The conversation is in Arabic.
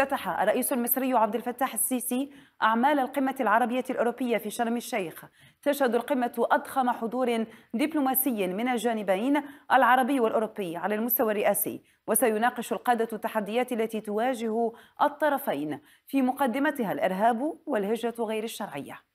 افتتح الرئيس المصري عبد الفتاح السيسي أعمال القمة العربية الأوروبية في شرم الشيخ تشهد القمة أضخم حضور دبلوماسي من الجانبين العربي والأوروبي على المستوى الرئاسي وسيناقش القادة التحديات التي تواجه الطرفين في مقدمتها الإرهاب والهجرة غير الشرعية